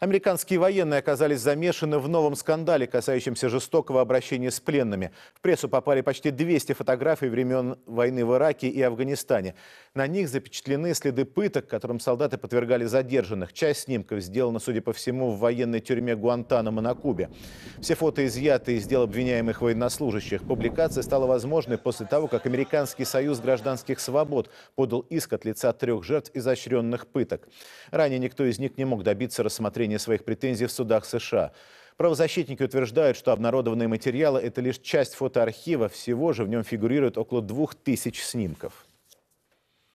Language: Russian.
Американские военные оказались замешаны в новом скандале, касающемся жестокого обращения с пленными. В прессу попали почти 200 фотографий времен войны в Ираке и Афганистане. На них запечатлены следы пыток, которым солдаты подвергали задержанных. Часть снимков сделана, судя по всему, в военной тюрьме Гуантанамо на Кубе. Все фото изъяты из дел обвиняемых военнослужащих. Публикация стала возможной после того, как Американский союз гражданских свобод подал иск от лица трех жертв изощренных пыток. Ранее никто из них не мог добиться рассмотрения выявления своих претензий в судах США. Правозащитники утверждают, что обнародованные материалы – это лишь часть фотоархива, всего же в нем фигурирует около двух тысяч снимков.